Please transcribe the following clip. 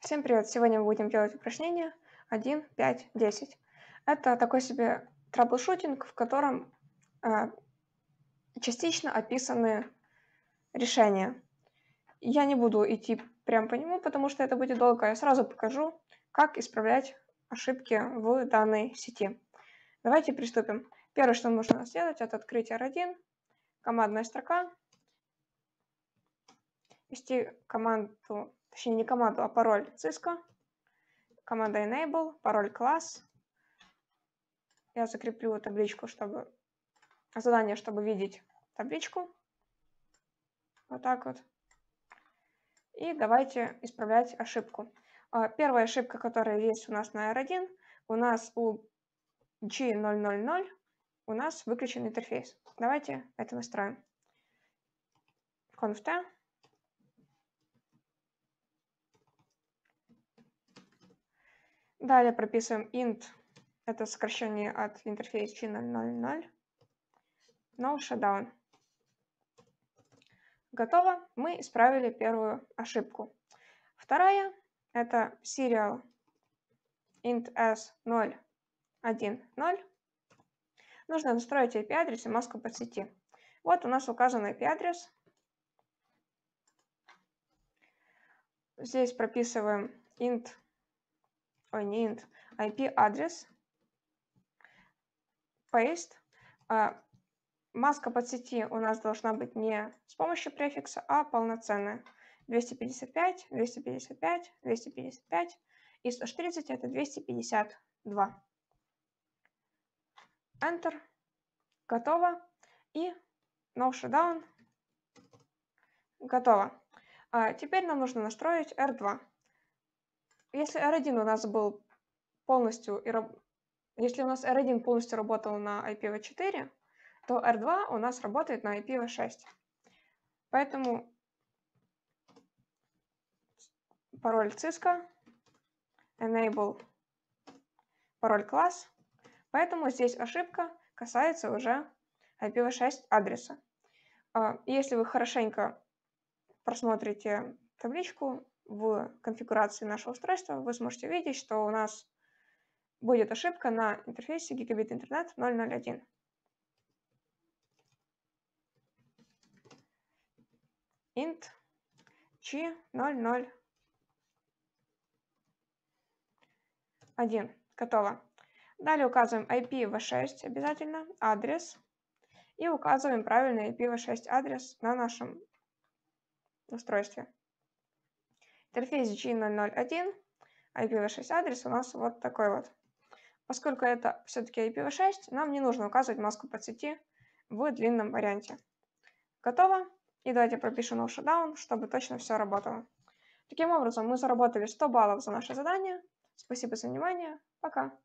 Всем привет! Сегодня мы будем делать упражнение 1, 5, 10. Это такой себе траблшутинг, в котором э, частично описаны решения. Я не буду идти прям по нему, потому что это будет долго. Я сразу покажу, как исправлять ошибки в данной сети. Давайте приступим. Первое, что нужно сделать, это открыть R1, командная строка, ввести команду точнее не команду, а пароль Cisco, команда enable, пароль класс. Я закреплю табличку, чтобы задание, чтобы видеть табличку. Вот так вот. И давайте исправлять ошибку. А, первая ошибка, которая есть у нас на R1, у нас у G000 у нас выключен интерфейс. Давайте это настроим. Conft Далее прописываем int, это сокращение от интерфейс G000, no shutdown. Готово, мы исправили первую ошибку. Вторая – это serial int s010. Нужно настроить IP-адрес и маску по сети. Вот у нас указан IP-адрес. Здесь прописываем int ой, не int, IP-адрес, paste. А, маска под сети у нас должна быть не с помощью префикса, а полноценная. 255, 255, 255 и 140 это 252. Enter. Готово. И no shutdown. Готово. А теперь нам нужно настроить R2 если R1 у нас был полностью, если у нас R1 полностью работал на IPv4, то R2 у нас работает на IPv6. Поэтому пароль Cisco, enable пароль класс. Поэтому здесь ошибка касается уже IPv6 адреса. А, если вы хорошенько просмотрите табличку, в конфигурации нашего устройства, вы сможете увидеть, что у нас будет ошибка на интерфейсе гигабит интернет 001. int g 001. Готово. Далее указываем IPv6 обязательно, адрес. И указываем правильный IPv6 адрес на нашем устройстве. Интерфейс G001, IPv6 адрес у нас вот такой вот. Поскольку это все-таки IPv6, нам не нужно указывать маску подсети в длинном варианте. Готово. И давайте пропишем наш шатдаун, чтобы точно все работало. Таким образом, мы заработали 100 баллов за наше задание. Спасибо за внимание. Пока.